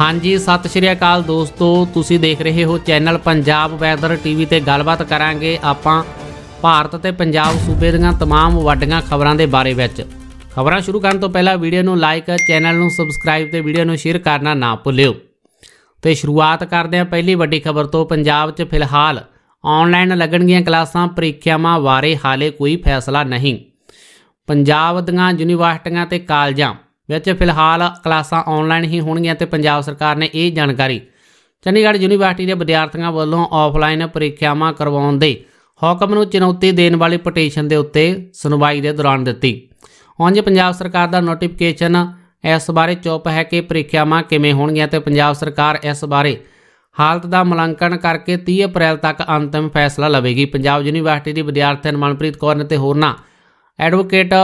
ਹਾਂਜੀ ਸਤਿ ਸ਼੍ਰੀ ਅਕਾਲ ਦੋਸਤੋ ਤੁਸੀਂ ਦੇਖ ਰਹੇ ਹੋ ਚੈਨਲ ਪੰਜਾਬ ਵੈਦਰ ਟੀਵੀ ਤੇ ਗੱਲਬਾਤ ਕਰਾਂਗੇ ਆਪਾਂ ਭਾਰਤ ਤੇ ਪੰਜਾਬ ਸੂਬੇ ਦੀਆਂ तमाम ਵੱਡੀਆਂ ਖਬਰਾਂ ਦੇ ਬਾਰੇ ਵਿੱਚ ਖਬਰਾਂ ਸ਼ੁਰੂ ਕਰਨ ਤੋਂ ਪਹਿਲਾਂ ਵੀਡੀਓ ਨੂੰ ਲਾਈਕ ਚੈਨਲ ਨੂੰ ਸਬਸਕ੍ਰਾਈਬ ਤੇ ਵੀਡੀਓ ਨੂੰ ਸ਼ੇਅਰ ਕਰਨਾ ਨਾ ਭੁੱਲਿਓ ਤੇ ਸ਼ੁਰੂਆਤ ਕਰਦੇ ਹਾਂ ਪਹਿਲੀ ਵੱਡੀ ਖਬਰ ਤੋਂ ਪੰਜਾਬ 'ਚ ਫਿਲਹਾਲ ਆਨਲਾਈਨ ਲੱਗਣਗੀਆਂ ਕਲਾਸਾਂ ਪ੍ਰੀਖਿਆਵਾਂ ਬਾਰੇ ਹਾਲੇ ਕੋਈ ਫੈਸਲਾ ਨਹੀਂ ਪੰਜਾਬ ਦੀਆਂ ਯੂਨੀਵਰਸਿਟੀਆਂ ਤੇ ਕਾਲਜਾਂ ਵਿੱਚ ਫਿਲਹਾਲ ਕਲਾਸਾਂ ਆਨਲਾਈਨ ਹੀ ਹੋਣਗੀਆਂ ਤੇ ਪੰਜਾਬ ਸਰਕਾਰ ਨੇ ਇਹ ਜਾਣਕਾਰੀ ਚੰਡੀਗੜ੍ਹ ਯੂਨੀਵਰਸਿਟੀ ਦੇ ਵਿਦਿਆਰਥੀਆਂ ਵੱਲੋਂ ਆਫਲਾਈਨ ਪ੍ਰੀਖਿਆਵਾਂ ਕਰਵਾਉਣ ਦੇ ਹੁਕਮ ਨੂੰ ਚੁਣੌਤੀ ਦੇਣ ਵਾਲੀ ਪਟੀਸ਼ਨ ਦੇ ਉੱਤੇ ਸੁਣਵਾਈ ਦੇ ਦੌਰਾਨ ਦਿੱਤੀ ਉਂਝ ਪੰਜਾਬ ਸਰਕਾਰ ਦਾ ਨੋਟੀਫਿਕੇਸ਼ਨ ਇਸ ਬਾਰੇ ਚੁੱਪ ਹੈ ਕਿ ਪ੍ਰੀਖਿਆਵਾਂ ਕਿਵੇਂ ਹੋਣਗੀਆਂ ਤੇ ਪੰਜਾਬ ਸਰਕਾਰ ਇਸ ਬਾਰੇ ਹਾਲਤ ਦਾ ਮੁਲਾਂਕਣ ਕਰਕੇ 30 ਅਪ੍ਰੈਲ ਤੱਕ ਅੰਤਿਮ ਫੈਸਲਾ ਲਵੇਗੀ ਪੰਜਾਬ ਯੂਨੀਵਰਸਿਟੀ ਦੀ ਵਿਦਿਆਰਥਣ ਮਨਪ੍ਰੀਤ ਕੌਰ ਨੇ ਤੇ ਹੋਰਨਾ ਐਡਵੋਕੇਟ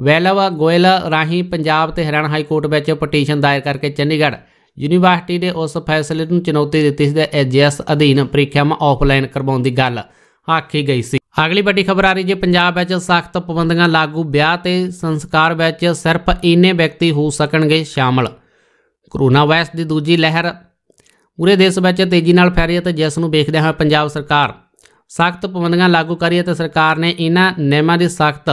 ਵੈਲਵਾ ਗੋਇਲ ਰਾਹੀਂ ਪੰਜਾਬ ਤੇ ਹਰਿਆਣਾ ਹਾਈ ਕੋਰਟ ਵਿੱਚ ਪਟੀਸ਼ਨ ਦਾਇਰ ਕਰਕੇ ਚੰਡੀਗੜ੍ਹ ਯੂਨੀਵਰਸਿਟੀ ਦੇ ਉਸ ਫੈਸਲੇ ਨੂੰ ਚੁਣੌਤੀ ਦਿੱਤੀ ਸੀ ਦਾ ਐਜੀਐਸ ਅਧੀਨ ਪ੍ਰੀਖਿਆਵਾਂ ਆਫਲਾਈਨ ਕਰਵਾਉਣ ਦੀ ਗੱਲ ਆਖੀ ਗਈ ਸੀ ਅਗਲੀ ਵੱਡੀ ਖਬਰ ਆ ਰਹੀ ਜੇ ਪੰਜਾਬ ਵਿੱਚ ਸਖਤ ਪਾਬੰਦੀਆਂ ਲਾਗੂ ਵਿਆਹ ਤੇ ਸੰਸਕਾਰ ਵਿੱਚ ਸਿਰਫ ਇੰਨੇ ਵਿਅਕਤੀ ਹੋ ਸਕਣਗੇ ਸ਼ਾਮਲ ਕਰੋਨਾ ਵਾਇਰਸ ਦੀ ਦੂਜੀ ਲਹਿਰ ਪੂਰੇ ਦੇਸ਼ ਵਿੱਚ ਤੇਜ਼ੀ ਨਾਲ ਹੈ ਅਤੇ ਜਿਸ ਨੂੰ ਵੇਖਦੇ ਹਾਂ ਪੰਜਾਬ ਸਰਕਾਰ ਸਖਤ ਪਾਬੰਦੀਆਂ ਲਾਗੂ ਕਰੀ ਅਤੇ ਸਰਕਾਰ ਨੇ ਇਹਨਾਂ ਨਿਯਮਾਂ ਦੀ ਸਖਤ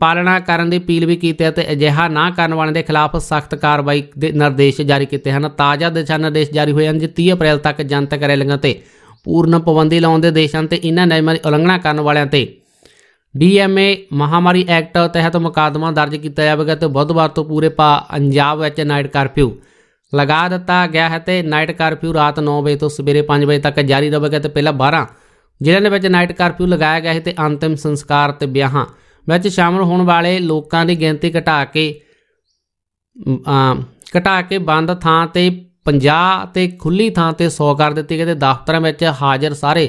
ਪਾਲਣਾ ਕਰਨ ਦੀ ਅਪੀਲ ਵੀ ਕੀਤੀ ਹੈ ਤੇ ਅਜਿਹਾ ਨਾ ਕਰਨ ਵਾਲਿਆਂ ਦੇ ਖਿਲਾਫ ਸਖਤ ਕਾਰਵਾਈ ਦੇ ਨਿਰਦੇਸ਼ ਜਾਰੀ ਕੀਤੇ ਹਨ ਤਾਜ਼ਾ ਦਿਸ਼ਾ ਨਿਰਦੇਸ਼ ਜਾਰੀ ਹੋਏ ਹਨ ਜਿ 30 ਅਪ੍ਰੈਲ ਤੱਕ ਜਨਤਕ ਰੈਲੀਆਂ ਤੇ ਪੂਰਨ ਪਾਬੰਦੀ ਲਾਉਣ ਦੇ ਦੇਸ਼ਾਂ ਤੇ ਇਹਨਾਂ ਨਿਯਮਾਂ ਦੀ ਉਲੰਘਣਾ ਕਰਨ ਵਾਲਿਆਂ ਤੇ ਡੀਐਮਏ ਮਹਾਮਾਰੀ ਐਕਟ ਤਹਿਤ ਮੁਕਾਦਮਾ ਦਰਜ ਕੀਤਾ ਜਾਵੇਗਾ ਤੇ ਬੁੱਧਵਾਰ ਤੋਂ ਪੂਰੇ ਪੰਜਾਬ ਵਿੱਚ ਨਾਈਟ ਕਰਫਿਊ ਲਗਾ ਦਿੱਤਾ ਗਿਆ ਹੈ ਤੇ ਨਾਈਟ ਕਰਫਿਊ ਰਾਤ 9 ਵਜੇ ਤੋਂ ਸਵੇਰੇ 5 ਵਜੇ ਤੱਕ ਜਾਰੀ ਰਹੇਗਾ ਤੇ ਪਹਿਲਾਂ 12 ਜ਼ਿਲ੍ਹਿਆਂ ਦੇ ਵਿੱਚ ਨਾਈਟ ਕਰਫਿਊ ਲਗਾਇਆ ਗਿਆ ਹੈ ਤੇ ਅੰਤਿਮ ਸੰਸਕਾਰ ਤੇ ਵਿਆਹਾਂ ਵਿੱਚ ਸ਼ਾਮਲ ਹੋਣ ਵਾਲੇ ਲੋਕਾਂ ਦੀ ਗਿਣਤੀ ਘਟਾ ਕੇ ਘਟਾ ਕੇ ਬੰਦ ਥਾਂ ਤੇ 50 ਤੇ ਖੁੱਲੀ ਥਾਂ ਤੇ 100 ਕਰ ਦਿੱਤੀ ਗਈ ਤੇ ਦਫ਼ਤਰਾਂ ਵਿੱਚ ਹਾਜ਼ਰ ਸਾਰੇ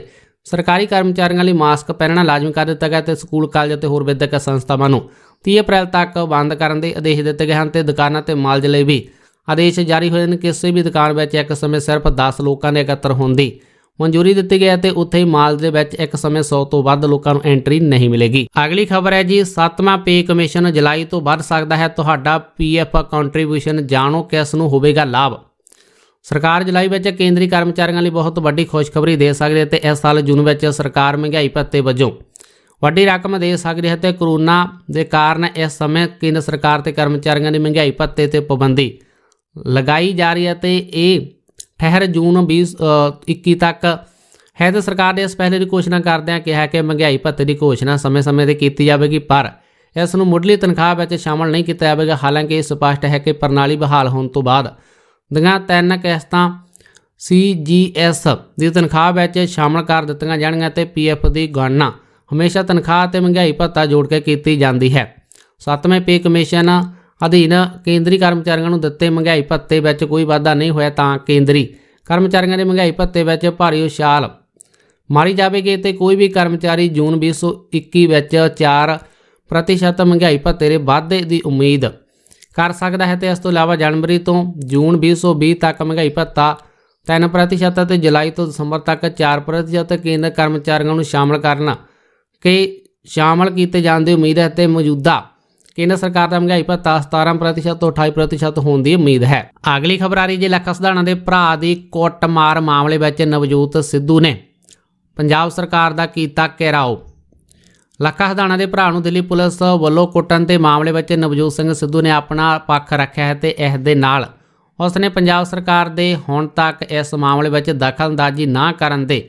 ਸਰਕਾਰੀ ਕਰਮਚਾਰੀਆਂ ਲਈ ਮਾਸਕ ਪਹਿਨਣਾ ਲਾਜ਼ਮੀ ਕਰ ਦਿੱਤਾ ਗਿਆ ਤੇ ਸਕੂਲ ਕਾਲਜ ਅਤੇ ਹੋਰ ਵਿਦਿਅਕ ਸੰਸਥਾਵਾਂ ਨੂੰ 30 ਅਪ੍ਰੈਲ ਤੱਕ ਬੰਦ ਕਰਨ ਦੇ ਆਦੇਸ਼ ਦਿੱਤੇ ਗਏ ਹਨ ਤੇ ਦੁਕਾਨਾਂ ਤੇ ਮਾਲਜ ਲਈ ਵੀ ਆਦੇਸ਼ ਜਾਰੀ ਹੋਏ ਨੇ ਕਿਸੇ ਵੀ ਦੁਕਾਨ ਵਿੱਚ ਇੱਕ ਸਮੇਂ ਸਿਰਫ 10 ਲੋਕਾਂ ਦੇ ਇਕੱਤਰ ਹੋਣ ਦੀ ਮਨਜ਼ੂਰੀ ਦਿੱਤੀ ਗਈ ਹੈ ਤੇ ਉੱਥੇ ਹੀ ਮਾਲ ਦੇ ਵਿੱਚ ਇੱਕ ਸਮੇਂ 100 ਤੋਂ ਵੱਧ ਲੋਕਾਂ ਨੂੰ ਐਂਟਰੀ ਨਹੀਂ ਮਿਲੇਗੀ ਅਗਲੀ ਖਬਰ ਹੈ ਜੀ 7ਵਾਂ ਪੇ ਕਮਿਸ਼ਨ ਜੁਲਾਈ ਤੋਂ ਵੱਧ ਸਕਦਾ ਹੈ ਤੁਹਾਡਾ ਪੀਐਫ ਕੰਟਰੀਬਿਊਸ਼ਨ ਜਾਣੋ ਕਿਸ ਨੂੰ ਹੋਵੇਗਾ ਲਾਭ ਸਰਕਾਰ ਜੁਲਾਈ ਵਿੱਚ ਕੇਂਦਰੀ ਕਰਮਚਾਰੀਆਂ ਲਈ ਬਹੁਤ ਵੱਡੀ ਖੁਸ਼ਖਬਰੀ ਦੇ ਸਕਦੀ ਹੈ ਤੇ ਇਸ ਸਾਲ ਜੂਨ ਵਿੱਚ ਸਰਕਾਰ ਮਹਿੰਗਾਈ ਭੱਤੇ ਵੱਜੋਂ ਵੱਡੀ ਰਕਮ ਦੇ ਸਕਦੀ ਹੈ ਤੇ ਕਰੋਨਾ ਦੇ ਕਾਰਨ ਇਸ ਸਮੇਂ ਕੇਂਦਰ ਸਰਕਾਰ ਤੇ ਕਰਮਚਾਰੀਆਂ ਦੀ ਮਹਿੰਗਾਈ ਭੱਤੇ ਤੇ ਪਾਬੰਦੀ ਲਗਾਈ ਜਾ ਰਹੀ ਹੈ ਤੇ ਇਹ ਠਹਿਰ ਜੂਨ 2021 ਤੱਕ ਹੈ ਤਾਂ ਸਰਕਾਰ ਨੇ ਇਸ ਪਹਿਲੇ ਦੀ ਘੋਸ਼ਣਾ ਕਰਦਿਆਂ ਕਿਹਾ ਕਿ ਮਹਿੰਗਾਈ ਭੱਤੇ ਦੀ ਘੋਸ਼ਣਾ ਸਮੇਂ-ਸਮੇਂ ਤੇ ਕੀਤੀ ਜਾਵੇਗੀ ਪਰ ਇਸ ਨੂੰ ਮੁੱਢਲੀ ਤਨਖਾਹ ਵਿੱਚ ਸ਼ਾਮਲ ਨਹੀਂ ਕੀਤਾ ਜਾਵੇਗਾ ਹਾਲਾਂਕਿ ਇਹ ਸਪਸ਼ਟ ਹੈ ਕਿ ਪ੍ਰਣਾਲੀ ਬਹਾਲ ਹੋਣ ਤੋਂ ਬਾਅਦ ਦੀਆਂ ਤਿੰਨ ਕਿਸ਼ਤਾਂ CGS ਦੀ ਤਨਖਾਹ ਵਿੱਚ ਸ਼ਾਮਲ ਕਰ ਦਿੱਤੀਆਂ ਜਾਣਗੀਆਂ ਤੇ PF ਦੀ ਗਣਨਾ ਹਮੇਸ਼ਾ ਤਨਖਾਹ ਤੇ ਮਹਿੰਗਾਈ ਭੱਤਾ ਜੋੜ ਕੇ ਕੀਤੀ ਜਾਂਦੀ ਹੈ ਸੱਤਵੇਂ ਪੇ ਕਮਿਸ਼ਨ ਅਧੀਨ ਕੇਂਦਰੀ ਕਰਮਚਾਰੀਆਂ ਨੂੰ ਦਿੱਤੇ ਮਹਿੰਗਾਈ ਭੱਤੇ ਵਿੱਚ ਕੋਈ ਵਾਧਾ ਨਹੀਂ ਹੋਇਆ ਤਾਂ ਕੇਂਦਰੀ ਕਰਮਚਾਰੀਆਂ ਦੇ ਮਹਿੰਗਾਈ ਭੱਤੇ ਵਿੱਚ ਭਾਰੀ ਉਛਾਲ ਮਾਰੀ ਜਾਵੇਗੀ ਤੇ ਕੋਈ ਵੀ ਕਰਮਚਾਰੀ ਜੂਨ 2021 ਵਿੱਚ 4% ਮਹਿੰਗਾਈ ਭੱਤੇ ਦੇ ਵਾਧੇ ਦੀ ਉਮੀਦ ਕਰ ਸਕਦਾ ਹੈ ਤੇ ਇਸ ਤੋਂ ਇਲਾਵਾ ਜਨਵਰੀ ਤੋਂ ਜੂਨ 2020 ਤੱਕ ਮਹਿੰਗਾਈ ਭੱਤਾ 3% ਤੇ ਜੁਲਾਈ ਤੋਂ ਦਸੰਬਰ ਤੱਕ 4% ਕੇਂਦਰ ਕਰਮਚਾਰੀਆਂ ਨੂੰ ਸ਼ਾਮਲ ਕਰਨਾ ਕਿ ਸ਼ਾਮਲ ਕੀਤੇ ਜਾਣ ਦੀ ਉਮੀਦ ਹੈ ਤੇ ਮੌਜੂਦਾ ਕੇਂਦਰ ਸਰਕਾਰ ਦਾ ਮਹਿੰਗਾਈ ਭੱਤਾ 17% ਤੋਂ 28% ਹੋਣ ਦੀ ਉਮੀਦ ਹੈ ਅਗਲੀ ਖਬਰ ਆ ਰਹੀ ਜੇ ਲੱਖਾ ਸਧਾਣਾ ਦੇ ਭਰਾ ਦੀ ਕੁੱਟਮਾਰ ਮਾਮਲੇ ਵਿੱਚ ਨਵਜੋਤ ਸਿੱਧੂ ਨੇ ਪੰਜਾਬ ਸਰਕਾਰ ਦਾ ਕੀਤਾ ਘੇਰਾਓ ਲੱਖਾ ਹਦਾਣਾ ਦੇ ਭਰਾ ਨੂੰ ਦਿੱਲੀ ਪੁਲਿਸ ਵੱਲੋਂ ਕੁੱਟਣ ਦੇ ਮਾਮਲੇ ਵਿੱਚ ਨਵਜੋਤ ਸਿੰਘ ਸਿੱਧੂ ਨੇ ਆਪਣਾ ਪੱਖ ਰੱਖਿਆ ਹੈ ਤੇ ਇਸ ਦੇ ਨਾਲ ਉਸ ਨੇ ਪੰਜਾਬ ਸਰਕਾਰ ਦੇ ਹੁਣ ਤੱਕ ਇਸ ਮਾਮਲੇ ਵਿੱਚ ਦਖਲਅੰਦਾਜ਼ੀ ਨਾ ਕਰਨ ਦੇ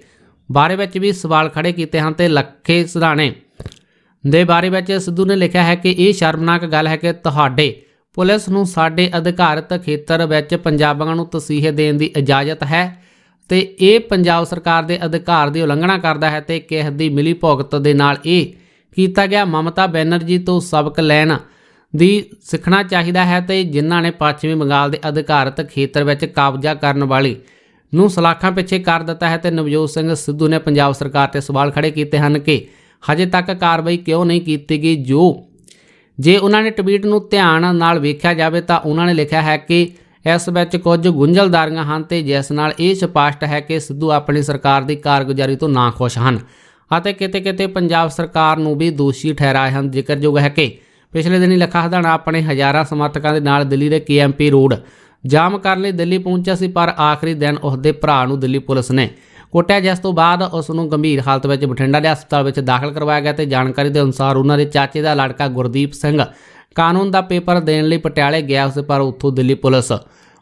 ਬਾਰੇ ਵਿੱਚ ਵੀ ਸਵਾਲ ਖੜੇ ਕੀਤੇ ਹਨ ਤੇ ਲੱਖੇ ਸਧਾਣੇ ਦੇ ਬਾਰੇ ਵਿੱਚ ਸਿੱਧੂ ਨੇ ਲਿਖਿਆ ਹੈ ਕਿ ਇਹ ਸ਼ਰਮਨਾਕ ਗੱਲ ਹੈ ਕਿ ਤੁਹਾਡੇ ਪੁਲਿਸ ਨੂੰ ਸਾਡੇ ਅਧਿਕਾਰਤ ਖੇਤਰ ਵਿੱਚ ਪੰਜਾਬੀਆਂ ਨੂੰ ਤਸੀਹੇ ਦੇਣ ਦੀ ਇਜਾਜ਼ਤ ਹੈ ਤੇ ਇਹ ਪੰਜਾਬ ਸਰਕਾਰ ਦੇ ਅਧਿਕਾਰ ਦੀ ਉਲੰਘਣਾ ਕਰਦਾ ਹੈ ਤੇ ਕਿਸ ਦੀ ਮਿਲੀ ਭੁਗਤ ਦੇ ਨਾਲ ਇਹ ਕੀਤਾ ਗਿਆ ਮਮਤਾ ਬੈਨਰਜੀ ਤੋਂ ਸਬਕ ਲੈਣ ਦੀ ਸਿੱਖਣਾ ਚਾਹੀਦਾ ਹੈ ਤੇ ਜਿਨ੍ਹਾਂ ਨੇ ਪੱਛਮੀ ਬੰਗਾਲ ਦੇ ਅਧਿਕਾਰਤ ਖੇਤਰ ਵਿੱਚ ਕਬਜ਼ਾ ਕਰਨ ਵਾਲੀ ਨੂੰ ਸਲਾਖਾਂ ਪਿੱਛੇ ਕਰ ਦਿੱਤਾ ਹੈ ਤੇ ਨਵਜੋਤ ਸਿੰਘ ਸਿੱਧੂ ਨੇ ਪੰਜਾਬ ਸਰਕਾਰ ਤੇ ਸਵਾਲ ਖੜੇ ਕੀਤੇ ਹਨ ਕਿ ਹਜੇ ਤੱਕ ਕਾਰਵਾਈ ਕਿਉਂ ਨਹੀਂ ਕੀਤੀ ਗਈ ਜੋ ਜੇ ਉਹਨਾਂ ਨੇ ਟਵੀਟ ਨੂੰ ਧਿਆਨ ਨਾਲ ਵੇਖਿਆ ਜਾਵੇ ਤਾਂ ਉਹਨਾਂ ਨੇ ਲਿਖਿਆ ਹੈ ਕਿ ਇਸ ਵਿੱਚ ਕੁਝ ਗੁੰਝਲਦਾਰੀਆਂ ਹਨ ਤੇ ਜਿਸ ਨਾਲ ਇਹ ਸਪਸ਼ਟ ਹੈ ਕਿ ਸਿੱਧੂ ਆਪਣੀ ਸਰਕਾਰ ਦੀ ਕਾਰਗੁਜ਼ਾਰੀ ਤੋਂ ਨਾ ਖੁਸ਼ ਹਨ ਅਤੇ ਕਿਤੇ-ਕਿਤੇ ਪੰਜਾਬ ਸਰਕਾਰ ਨੂੰ ਵੀ ਦੋਸ਼ੀ ਠਹਿਰਾਏ ਹਨ ਜ਼ਿਕਰਯੋਗ ਹੈ ਕਿ ਪਿਛਲੇ ਦਿਨੀ ਲਖਾ ਹਦਾਣਾ ਆਪਣੇ ਹਜ਼ਾਰਾਂ ਸਮਰਥਕਾਂ ਦੇ ਨਾਲ ਦਿੱਲੀ ਦੇ ਕੇਐਮਪੀ ਰੋਡ ਜਾਮ ਕਰਨ ਲਈ ਦਿੱਲੀ ਪਹੁੰਚਿਆ ਸੀ ਪਰ ਆਖਰੀ ਦਿਨ ਉਸ ਦੇ ਭਰਾ ਨੂੰ ਦਿੱਲੀ ਪੁਲਿਸ ਨੇ ਕੋਟਿਆ ਜਿਸ ਤੋਂ ਬਾਅਦ ਉਸ ਨੂੰ ਗੰਭੀਰ ਹਾਲਤ ਵਿੱਚ ਬਠਿੰਡਾ ਦੇ ਹਸਪਤਾਲ ਵਿੱਚ ਦਾਖਲ ਕਰਵਾਇਆ ਗਿਆ ਤੇ ਜਾਣਕਾਰੀ ਦੇ ਅਨੁਸਾਰ ਉਹਨਾਂ ਦੇ ਚਾਚੇ ਦਾ ਲੜਕਾ ਗੁਰਦੀਪ ਸਿੰਘ ਕਾਨੂੰਨ ਦਾ ਪੇਪਰ ਦੇਣ ਲਈ ਪਟਿਆਲੇ ਗਿਆ ਉਸ ਪਰ ਉੱਥੋਂ ਦਿੱਲੀ ਪੁਲਿਸ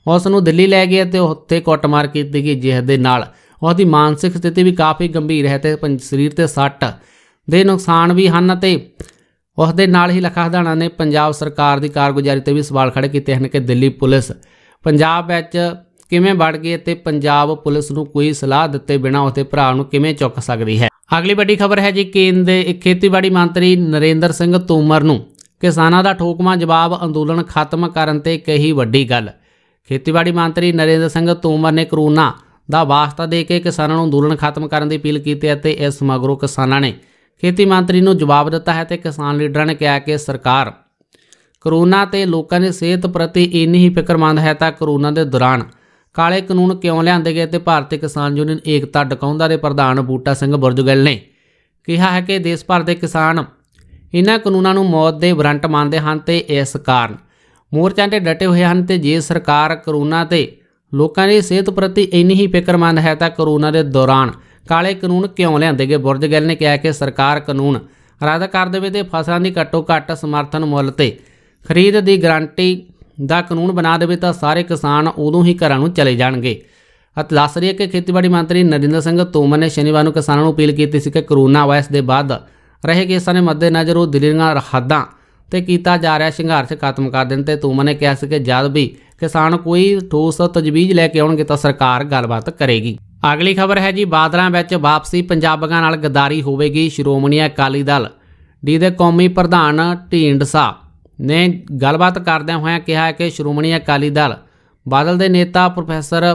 ਉਸ ਨੂੰ ਦਿੱਲੀ ਲੈ ਗਈ ਤੇ ਉੱਥੇ ਕੁੱਟਮਾਰ ਕੀਤੀ ਗਈ ਜਿਸ ਦੇ ਨਾਲ ਉਹਦੀ ਮਾਨਸਿਕ ਸਥਿਤੀ ਵੀ ਕਾਫੀ ਗੰਭੀਰ ਹੈ ਤੇ ਸਰੀਰ ਤੇ ਸੱਟ ਦੇ ਨੁਕਸਾਨ ਵੀ ਹਨ ਤੇ ਉਸ ਦੇ ਨਾਲ ਹੀ ਲਖਾ ਹਦਾਣਾ ਨੇ ਪੰਜਾਬ ਸਰਕਾਰ ਦੀ ਕਾਰਗੁਜ਼ਾਰੀ ਤੇ ਵੀ ਸਵਾਲ ਖੜੇ ਕੀਤੇ ਹਨ ਕਿ ਦਿੱਲੀ ਪੁਲਿਸ ਪੰਜਾਬ ਵਿੱਚ ਕਿਵੇਂ ਵੜ ਗਏ ਅਤੇ ਪੰਜਾਬ ਪੁਲਿਸ ਨੂੰ ਕੋਈ ਸਲਾਹ ਦਿੱਤੇ ਬਿਨਾ ਉਹਦੇ ਭਰਾ ਨੂੰ ਕਿਵੇਂ ਚੁੱਕ ਸਕਦੀ ਹੈ ਅਗਲੀ ਵੱਡੀ ਖਬਰ ਹੈ ਜੀ ਕੇਂਦ ਦੇ ਖੇਤੀਬਾੜੀ ਮੰਤਰੀ ਨਰਿੰਦਰ ਸਿੰਘ ਤੋਮਰ ਨੂੰ ਕਿਸਾਨਾਂ ਦਾ ਠੋਕਮਾ ਜਵਾਬ ਅੰਦੋਲਨ ਖਤਮ ਕਰਨ ਤੇ ਕਹੀ ਵੱਡੀ ਗੱਲ ਖੇਤੀਬਾੜੀ ਮੰਤਰੀ ਨਰਿੰਦਰ ਸਿੰਘ ਤੋਮਰ ਨੇ ਕਰੋਨਾ ਦਾ ਵਾਸਤਾ ਦੇ ਕੇ ਕਿਸਾਨਾਂ ਨੂੰ ਅੰਦੋਲਨ ਖਤਮ ਕਰਨ ਦੀ ਅਪੀਲ ਕੀਤੀ ਅਤੇ ਇਸ ਮਗਰੋਂ ਕਿਸਾਨਾਂ ਨੇ ਖੇਤੀ ਮੰਤਰੀ ਨੂੰ ਜਵਾਬ ਦਿੱਤਾ ਹੈ ਤੇ ਕਿਸਾਨ ਲੀਡਰਾਂ ਨੇ ਕਿਹਾ ਕਿ ਸਰਕਾਰ ਕਰੋਨਾ ਤੇ ਲੋਕਾਂ ਦੀ ਸਿਹਤ ਪ੍ਰਤੀ ਇੰਨੀ ਹੀ ਫਿਕਰਮੰਦ ਹੈ ਤਾਂ ਕਰੋਨਾ ਦੇ ਦੌਰਾਨ ਕਾਲੇ ਕਾਨੂੰਨ ਕਿਉਂ ਲਿਆਂਦੇ ਗਏ ਤੇ ਭਾਰਤੀ ਕਿਸਾਨ ਯੂਨੀਅਨ ਏਕਤਾ ਡਕਾਉਂਦਾ ਦੇ ਪ੍ਰਧਾਨ ਬੂਟਾ ਸਿੰਘ ਬੁਰਜਗਲ ਨੇ ਕਿਹਾ ਹੈ ਕਿ ਦੇਸ਼ ਭਰ ਦੇ ਕਿਸਾਨ ਇਹਨਾਂ ਕਾਨੂੰਨਾਂ ਨੂੰ ਮੌਤ ਦੇ ਵਾਰੰਟ ਮੰਨਦੇ ਹਨ ਤੇ ਇਸ ਕਾਰਨ ਮੋਰਚਾ ਤੇ ਡਟੇ ਹੋਏ ਹਨ ਤੇ ਜੇ ਸਰਕਾਰ ਕਰੋਨਾ ਤੇ ਲੋਕਾਂ ਦੀ ਸਿਹਤ ਪ੍ਰਤੀ ਇੰਨੀ ਹੀ ਫਿਕਰਮੰਦ ਹੈ ਤਾਂ ਕਰੋਨਾ ਦੇ ਦੌਰਾਨ ਕਾਲੇ ਕਾਨੂੰਨ ਕਿਉਂ ਲਿਆਂਦੇ ਗਏ ਬੁਰਜਗਲ ਨੇ ਕਿਹਾ ਕਿ ਸਰਕਾਰ ਕਾਨੂੰਨ ਰੱਦ ਕਰ ਦੇਵੇ ਤੇ ਫਸਲਾਂ ਦੀ ਘੱਟੋ ਘੱਟ ਸਮਰਥਨ ਮੁੱਲ ਤੇ ਖਰੀਦ ਦੀ ਗਾਰੰਟੀ ਦਾ ਕਾਨੂੰਨ ਬਣਾ ਦੇਵੇ ਤਾਂ ਸਾਰੇ ਕਿਸਾਨ ਉਦੋਂ ਹੀ ਘਰਾਂ ਨੂੰ ਚਲੇ ਜਾਣਗੇ ਅਤੇ ਦੱਸ ਰਹੀ ਹੈ ਕਿ ਖੇਤੀਬਾੜੀ ਮੰਤਰੀ ਨਰਿੰਦਰ ਸਿੰਘ ਤੋਮਰ ਨੇ ਸ਼ਨੀਵਾਰ ਨੂੰ ਕਿਸਾਨਾਂ ਨੂੰ ਅਪੀਲ ਕੀਤੀ ਸੀ ਕਿ ਕਰੋਨਾ ਵਾਇਰਸ ਦੇ ਬਾਅਦ ਰਹੇ ਕੇਸਾਂ ਦੇ ਮੱਦੇਨਜ਼ਰ ਉਹ ਦਿੱਲੀ ਦੀਆਂ ਹੱਦਾਂ ਤੇ ਕੀਤਾ ਜਾ ਰਿਹਾ ਸੰਘਰਸ਼ ਖਤਮ ਕਰ ਦੇਣ ਤੇ ਤੋਮਰ ਨੇ ਕਿਹਾ ਸੀ ਕਿ ਜਦ ਵੀ ਕਿਸਾਨ ਕੋਈ ਠੋਸ ਤਜਵੀਜ਼ ਲੈ ਕੇ ਆਉਣਗੇ ਤਾਂ ਸਰਕਾਰ ਗੱਲਬਾਤ ਕਰੇਗੀ ਅਗਲੀ ਖਬਰ ਹੈ ਜੀ ਬਾਦਲਾਂ ਵਿੱਚ ਵਾਪਸੀ ਪੰਜਾਬੀਆਂ ਨਾਲ ਗਦਾਰੀ ਹੋਵੇਗੀ ਸ਼੍ਰੋਮਣੀ ਅਕਾਲੀ ਦਲ ਡੀ ਦੇ ਕੌਮੀ ਪ੍ਰਧਾਨ ਢੀਂਡਸਾ ਨੇ ਗੱਲਬਾਤ ਕਰਦਿਆਂ ਹੋਇਆਂ ਕਿਹਾ ਕਿ ਸ਼੍ਰੋਮਣੀ ਅਕਾਲੀ ਦਲ ਬਾਦਲ ਦੇ ਨੇਤਾ ਪ੍ਰੋਫੈਸਰ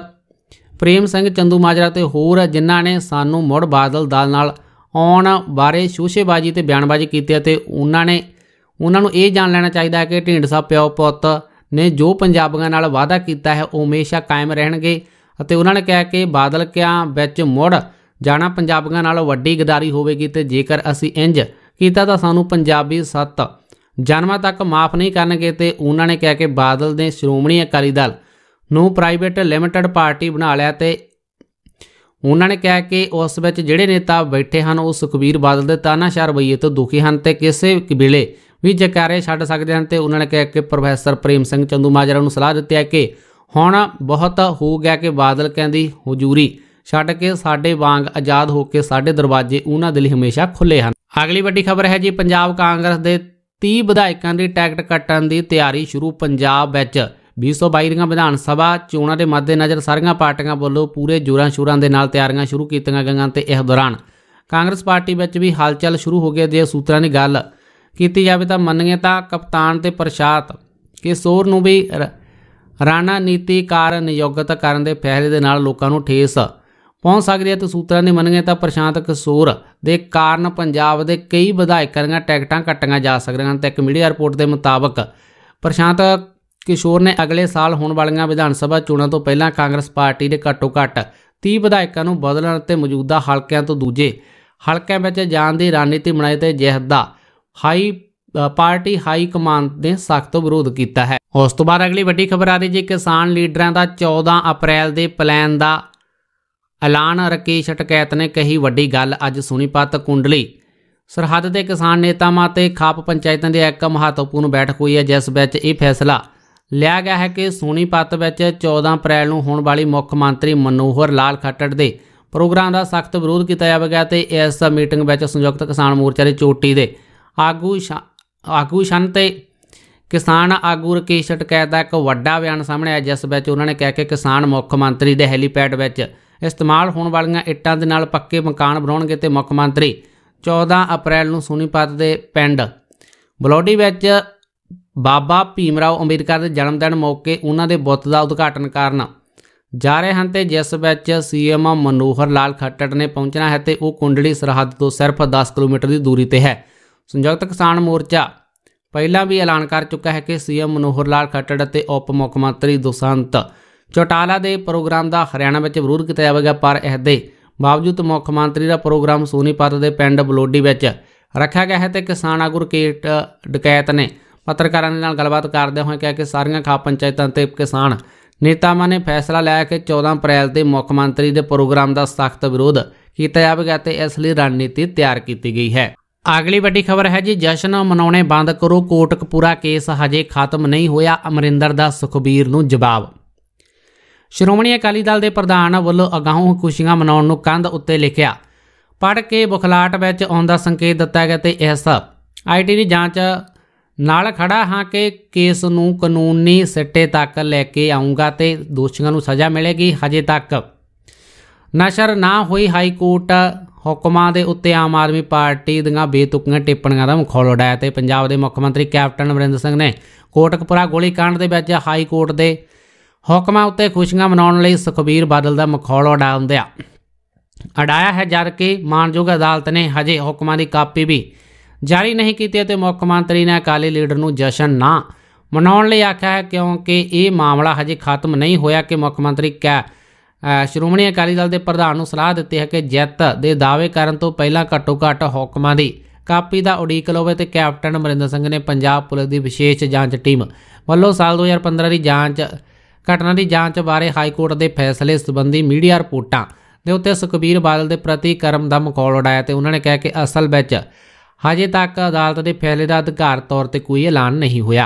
ਪ੍ਰੇਮ ਸਿੰਘ ਚੰਦੂ ਮਾਜਰਾ ਤੇ ਹੋਰ ਜਿਨ੍ਹਾਂ ਨੇ ਸਾਨੂੰ ਮੁੜ ਬਾਦਲ ਦਲ ਨਾਲ ਆਉਣ ਬਾਰੇ ਸ਼ੂਸ਼ੇਬਾਜੀ ਤੇ ਬਿਆਨਬਾਜ਼ੀ ਕੀਤੀ ਤੇ ਉਹਨਾਂ ਨੇ ਉਹਨਾਂ ਨੂੰ ਇਹ ਜਾਣ ਲੈਣਾ ਚਾਹੀਦਾ ਹੈ ਕਿ ਢੀਂਡਸਾ ਪਿਓ ਪੁੱਤ ਨੇ ਜੋ ਪੰਜਾਬੀਆਂ ਨਾਲ ਵਾਅਦਾ ਕੀਤਾ ਹੈ ਉਹ ਹਮੇਸ਼ਾ ਕਾਇਮ ਰਹਿਣਗੇ ਅਤੇ ਉਹਨਾਂ ਨੇ ਕਿਹਾ ਕਿ ਬਾਦਲ ਕਿਆਂ ਵਿੱਚ ਮੁੜ ਜਾਣਾ ਪੰਜਾਬੀਆਂ ਨਾਲ ਵੱਡੀ ਗਦਾਰੀ ਹੋਵੇਗੀ ਤੇ ਜੇਕਰ ਅਸੀਂ ਇੰਜ ਕੀਤਾ ਤਾਂ ਸਾਨੂੰ ਪੰਜਾਬੀ ਸੱਤ ਜਨਮਾਂ ਤੱਕ ਮਾਫ ਨਹੀਂ ਕਰਨਗੇ ਤੇ ਉਹਨਾਂ ਨੇ ਕਿਹਾ ਕਿ ਬਾਦਲ ਦੇ ਸ਼੍ਰੋਮਣੀ ਅਕਾਲੀ ਦਲ ਨੂੰ ਪ੍ਰਾਈਵੇਟ ਲਿਮਟਿਡ ਪਾਰਟੀ ਬਣਾ ਲਿਆ ਤੇ ਉਹਨਾਂ ਨੇ ਕਿਹਾ ਕਿ ਉਸ ਵਿੱਚ ਜਿਹੜੇ ਨੇਤਾ ਬੈਠੇ ਹਨ ਉਹ ਸੁਖਬੀਰ ਬਾਦਲ ਦੇ ਤਾਨਾਸ਼ਾਹ ਰਵਈਏ ਤੋਂ ਦੁਖੀ ਹਨ ਤੇ ਕਿਸੇ ਵੇਲੇ ਵੀ ਜਕਾਰੇ ਛੱਡ ਸਕਦੇ ਹਨ ਤੇ ਉਹਨਾਂ ਨੇ ਕਿਹਾ ਕਿ ਪ੍ਰੋਫੈਸਰ ਪ੍ਰੇਮ ਸਿੰਘ ਚੰਦੂ ਮਾਜਰਾ ਨੂੰ ਸਲਾਹ ਦਿੱਤੀ ਹੈ ਕਿ ਹੁਣ ਬਹੁਤ ਹੋ ਗਿਆ ਕਿ ਬਾਦਲ ਕਹਿੰਦੀ ਹਜ਼ੂਰੀ ਛੱਡ ਕੇ ਸਾਡੇ ਵਾਂਗ ਆਜ਼ਾਦ ਹੋ ਕੇ ਸਾਡੇ ਦਰਵਾਜ਼ੇ ਉਹਨਾਂ ਦੇ ਲਈ ਹਮੇਸ਼ਾ ਖੁੱਲੇ ਹਨ ਅਗਲੀ ਵੱਡੀ ਖਬਰ ਹੈ ਜੀ ਪੰਜਾਬ ਕਾਂਗਰਸ ਦੇ 30 ਵਿਧਾਇਕਾਂ ਦੇ ਟਿਕਟ ਕੱਟਣ ਦੀ ਤਿਆਰੀ ਸ਼ੁਰੂ ਪੰਜਾਬ ਵਿੱਚ 2022 ਦੀਆਂ ਵਿਧਾਨ ਸਭਾ ਚੋਣਾਂ ਦੇ ਮੱਦੇਨਜ਼ਰ ਸਾਰੀਆਂ ਪਾਰਟੀਆਂ ਵੱਲੋਂ ਪੂਰੇ ਜੋਰਾਂ ਸ਼ੋਰਾਂ ਦੇ ਨਾਲ ਤਿਆਰੀਆਂ ਸ਼ੁਰੂ ਕੀਤੀਆਂ ਗਈਆਂ ਤੇ ਇਸ ਦੌਰਾਨ ਕਾਂਗਰਸ ਪਾਰਟੀ ਵਿੱਚ ਵੀ ਹਲਚਲ ਸ਼ੁਰੂ ਹੋ ਗਈ ਜੇ ਸੂਤਰਾਂ ਦੀ ਗੱਲ ਕੀਤੀ ਜਾਵੇ ਤਾਂ ਮੰਨਗੇ ਤਾਂ ਕਪਤਾਨ ਤੇ ਪ੍ਰਸ਼ਾਤ ਕਿਸ਼ੋਰ ਨੂੰ ਵੀ ਰਾਣਾ ਨੀਤੀ ਕਾਰਨ ਕਰਨ ਦੇ ਫੈਸਲੇ ਦੇ ਨਾਲ ਲੋਕਾਂ ਨੂੰ ਠੇਸ ਪਹੁੰਚ ਸਕਦੀ ਹੈ ਤੇ ਸੂਤਰਾਂ ਨੇ ਮੰਨਗੇ ਤਾਂ ਪ੍ਰਸ਼ਾਂਤ ਕਸੂਰ ਦੇ ਕਾਰਨ ਪੰਜਾਬ ਦੇ ਕਈ ਵਿਧਾਇਕਾਂ ਦੀਆਂ ਟਿਕਟਾਂ ਕੱਟੀਆਂ ਜਾ ਸਕਦੀਆਂ ਹਨ ਤੇ ਇੱਕ ਮੀਡੀਆ ਰਿਪੋਰਟ ਦੇ ਮੁਤਾਬਕ ਪ੍ਰਸ਼ਾਂਤ ਕਿਸ਼ੋਰ ਨੇ ਅਗਲੇ ਸਾਲ ਹੋਣ ਵਾਲੀਆਂ ਵਿਧਾਨ ਸਭਾ ਚੋਣਾਂ ਤੋਂ ਪਹਿਲਾਂ ਕਾਂਗਰਸ ਪਾਰਟੀ ਦੇ ਘੱਟੋ-ਘੱਟ 30 ਵਿਧਾਇਕਾਂ ਨੂੰ ਬਦਲਣ ਤੇ ਮੌਜੂਦਾ ਹਲਕਿਆਂ ਤੋਂ ਦੂਜੇ ਹਲਕਿਆਂ ਵਿੱਚ ਜਾਣ ਦੀ ਰਣਨੀਤੀ ਬਣਾਈ ਤੇ ਜਿਹਦਾ ਹਾਈ ਪਾਰਟੀ ਹਾਈ ਕਮਾਂਡ ਨੇ ਸਖਤ ਵਿਰੋਧ ਕੀਤਾ ਹੈ ਉਸ ਤੋਂ ਬਾਅਦ ਅਗਲੀ ਵੱਡੀ ਖਬਰ ਆ ਰਹੀ ਜੀ ਕਿਸਾਨ ਲੀਡਰਾਂ ਦਾ 14 ਅਪ੍ਰੈਲ ਦੇ ਪਲਾਨ ਦਾ ਐਲਾਨ ਰਕੇਸ਼ ਟਕੈਤ ਨੇ ਕਹੀ ਵੱਡੀ ਗੱਲ ਅੱਜ ਸੁਨੀਪਤ ਕੁੰਡਲੀ ਸਰਹੱਦ ਦੇ ਕਿਸਾਨ ਨੇਤਾਵਾਂ ਤੇ ਖਾਪ ਪੰਚਾਇਤਾਂ ਦੇ ਇੱਕ ਮਹੱਤਵਪੂਰਨ ਬੈਠਕ ਹੋਈ ਹੈ ਜਿਸ ਵਿੱਚ ਇਹ ਫੈਸਲਾ ਲਿਆ ਗਿਆ ਹੈ ਕਿ ਸੋਨੀਪਤ ਵਿੱਚ 14 ਅਪ੍ਰੈਲ ਨੂੰ ਹੋਣ ਵਾਲੀ ਮੁੱਖ ਮੰਤਰੀ ਮਨੋਹਰ ਲਾਲ ਖੱਟੜ ਦੇ ਪ੍ਰੋਗਰਾਮ ਦਾ ਸਖਤ ਵਿਰੋਧ ਕੀਤਾ ਜਾਵੇਗਾ ਤੇ ਇਸ ਮੀਟਿੰਗ ਵਿੱਚ ਸੰਯੁਕਤ ਕਿਸਾਨ ਮੋਰਚਾ ਦੇ ਚੋਟੀ ਦੇ ਆਗੂ ਆਗੂ ਸ਼ਨ ਤੇ ਕਿਸਾਨ ਆਗੂ ਰਕੇਸ਼ ਟਕੈਤ ਦਾ ਇੱਕ ਵੱਡਾ ਬਿਆਨ ਸਾਹਮਣੇ ਆਇਆ ਜਿਸ ਵਿੱਚ ਉਹਨਾਂ ਨੇ ਕਿਹਾ ਕਿ ਕਿਸਾਨ ਮੁੱਖ ਮੰਤਰੀ ਦੇ ਹੈਲੀਪੈਡ ਵਿੱਚ ਇਸਤੇਮਾਲ ਹੋਣ ਵਾਲੀਆਂ ਇੱਟਾਂ ਦੇ ਨਾਲ ਪੱਕੇ ਮਕਾਨ ਬਣਾਉਣਗੇ ਤੇ ਮੁੱਖ ਮੰਤਰੀ 14 ਅਪ੍ਰੈਲ ਨੂੰ ਸੋਨੀਪਤ ਦੇ ਪਿੰਡ ਬਲੌਡੀ ਵਿੱਚ ਬਾਬਾ ਭੀਮਰਾਓ ਅੰਬੇਦਕਰ ਦੇ ਜਨਮ ਦਿਨ ਮੌਕੇ ਉਹਨਾਂ ਦੇ ਬੁੱਤ ਦਾ ਉਦਘਾਟਨ ਕਰਨ ਜਾ ਰਹੇ ਹਨ ਤੇ ਜਿਸ ਵਿੱਚ ਸੀਐਮ ਮਨੋਹਰ ਲਾਲ ਖੱਟੜ ਨੇ ਪਹੁੰਚਣਾ ਹੈ ਤੇ ਉਹ ਕੁੰਡਲੀ ਸਰਹੱਦ ਤੋਂ ਸਿਰਫ 10 ਕਿਲੋਮੀਟਰ ਦੀ ਦੂਰੀ ਤੇ ਹੈ ਸੰਯੁਕਤ ਕਿਸਾਨ ਮੋਰਚਾ ਪਹਿਲਾਂ ਵੀ ਐਲਾਨ ਕਰ ਚੁੱਕਾ ਹੈ ਕਿ ਸੀਐਮ ਮਨੋਹਰ ਲਾਲ ਖੱਟੜ ਅਤੇ ਉਪ ਮੁੱਖ ਮੰਤਰੀ ਦੁਸੰਤ ਚੋਟਾਲਾ ਦੇ ਪ੍ਰੋਗਰਾਮ ਦਾ ਹਰਿਆਣਾ ਵਿੱਚ ਜ਼ਰੂਰ ਕੀਤਾ ਜਾਵੇਗਾ ਪਰ ਇਸ ਦੇ ਬਾਵਜੂਦ ਮੁੱਖ ਮੰਤਰੀ ਦਾ ਪ੍ਰੋਗਰਾਮ ਸੋਨੀਪਤ ਦੇ ਪਿੰਡ ਬਲੋਡੀ ਵਿੱਚ ਰੱਖਿਆ ਗਿਆ ਹੈ ਤੇ ਕਿਸਾਨ ਆਗੂ ਰਕੇਟ ਡਕੈਤ ਨੇ ਪੱਤਰਕਾਰਾਂ ਦੇ ਨਾਲ ਗੱਲਬਾਤ ਕਰਦੇ ਹੋਏ ਕਿਹਾ ਕਿ ਸਾਰੀਆਂ ਖਾ ਪੰਚਾਇਤਾਂ ਤੇ ਕਿਸਾਨ ਨੇਤਾਵਾਂ ਨੇ ਫੈਸਲਾ ਲਿਆ ਕਿ 14 ਅਪ੍ਰੈਲ ਤੇ ਮੁੱਖ ਮੰਤਰੀ ਦੇ ਪ੍ਰੋਗਰਾਮ ਦਾ ਸਖਤ ਵਿਰੋਧ ਕੀਤਾ ਜਾਵੇਗਾ ਤੇ ਇਸ ਲਈ ਰਣਨੀਤੀ ਤਿਆਰ ਕੀਤੀ ਗਈ ਹੈ ਅਗਲੀ ਵੱਡੀ ਖਬਰ ਹੈ ਜੀ ਜਸ਼ਨ ਮਨਾਉਣੇ ਬੰਦ ਕਰੋ ਕੋਟਕਪੂਰਾ ਕੇਸ ਹਜੇ ਖਤਮ ਨਹੀਂ ਹੋਇਆ ਅਮਰਿੰਦਰ ਦਾ ਸੁਖਬੀਰ ਨੂੰ ਜਵਾਬ ਸ਼੍ਰੋਮਣੀ ਅਕਾਲੀ ਦਲ ਦੇ ਪ੍ਰਧਾਨ ਵੱਲੋਂ ਅਗਾਊਂ ਖੁਸ਼ੀਆਂ ਮਨਾਉਣ ਨੂੰ ਕੰਧ ਉੱਤੇ ਲਿਖਿਆ ਪੜ ਕੇ ਬੁਖਲਾਟ ਵਿੱਚ ਆਉਂਦਾ ਸੰਕੇਤ ਦਿੱਤਾ ਗਿਆ ਤੇ ਇਸ ਆਈਟੀ ਦੀ ਜਾਂਚ ਨਾਲ ਖੜਾ ਹਾਂ ਕਿ ਕੇਸ ਨੂੰ ਕਾਨੂੰਨੀ ਸਿੱਟੇ ਤੱਕ ਲੈ ਕੇ ਆਉਂਗਾ ਤੇ ਦੋਸ਼ੀਆਂ ਨੂੰ ਸਜ਼ਾ ਮਿਲੇਗੀ ਹਜੇ ਤੱਕ ਨਸ਼ਰ ਨਾ ਹੋਈ ਹਾਈ ਕੋਰਟ ਹੁਕਮਾਂ ਦੇ ਉੱਤੇ ਆਮ ਆਦਮੀ ਪਾਰਟੀ ਦੀਆਂ ਬੇਤੁਕੀਆਂ ਟਿੱਪਣੀਆਂ ਦਾ ਮਖੌਲ ਉਡਾਇਆ ਤੇ ਪੰਜਾਬ ਦੇ ਮੁੱਖ ਮੰਤਰੀ ਕੈਪਟਨ ਅਮਰਿੰਦਰ ਸਿੰਘ ਨੇ ਕੋਟਕਪੁਰਾ ਗੋਲੀकांड ਦੇ ਵਿੱਚ ਹਾਈ ਕੋਰਟ ਦੇ ਹੁਕਮਾਂ ਉੱਤੇ ਖੁਸ਼ੀਆਂ ਮਨਾਉਣ ਲਈ ਸੁਖਬੀਰ ਬਾਦਲ ਦਾ ਮਖੌਲ ਉਡਾਉਂਦਿਆ ਅਡਾਇਆ ਹੈ ਜਦ ਕਿ ਮਾਨਯੋਗ ਅਦਾਲਤ ਨੇ ਹਜੇ ਹੁਕਮਾਂ ਦੀ ਕਾਪੀ ਵੀ ਜਾਰੀ ਨਹੀਂ ਕੀਤੀ ਤੇ ਮੁੱਖ ਮੰਤਰੀ ਨੇ ਅਕਾਲੀ ਲੀਡਰ ਨੂੰ ਜਸ਼ਨ ਨਾ ਮਨਾਉਣ ਲਈ ਆਖਿਆ ਹੈ ਕਿਉਂਕਿ ਇਹ ਮਾਮਲਾ ਹਜੇ ਖਤਮ ਨਹੀਂ ਹੋਇਆ ਕਿ ਮੁੱਖ ਮੰਤਰੀ ਕੈ ਸ਼੍ਰੋਮਣੀ ਅਕਾਲੀ ਦਲ ਦੇ ਪ੍ਰਧਾਨ ਨੂੰ ਸਲਾਹ ਦਿੱਤੀ ਹੈ ਕਿ ਜਿੱਤ ਦੇ ਦਾਅਵੇ ਕਰਨ ਤੋਂ ਪਹਿਲਾਂ ਘੱਟੋ-ਘੱਟ ਹੁਕਮਾਂ ਦੀ ਕਾਪੀ ਦਾ ਉਡੀਕ ਲਵੇ ਤੇ ਕੈਪਟਨ ਅਮਰਿੰਦਰ ਸਿੰਘ ਨੇ ਪੰਜਾਬ ਪੁਲਿਸ ਦੀ ਵਿਸ਼ੇਸ਼ ਜਾਂਚ ਟੀਮ ਵੱਲੋਂ ਸਾਲ 2015 ਦੀ ਜਾਂਚ ਘਟਨਾ ਦੀ ਜਾਂਚ ਬਾਰੇ ਹਾਈ ਕੋਰਟ ਦੇ ਫੈਸਲੇ ਸੰਬੰਧੀ ਮੀਡੀਆ ਰਿਪੋਰਟਾਂ ਦੇ ਉੱਤੇ ਸੁਖਬੀਰ ਬਾਦਲ ਦੇ ਪ੍ਰਤੀ ਕਰਮ ਦਾ ਮਖੌਲ ਉਡਾਇਆ ਤੇ ਉਹਨਾਂ ਨੇ ਕਿਹਾ ਕਿ ਅਸਲ ਵਿੱਚ ਹਜੇ ਤੱਕ ਅਦਾਲਤ ਦੇ ਫੈਸਲੇ ਦਾ ਅਧਿਕਾਰ ਤੌਰ ਤੇ ਕੋਈ ਐਲਾਨ ਨਹੀਂ ਹੋਇਆ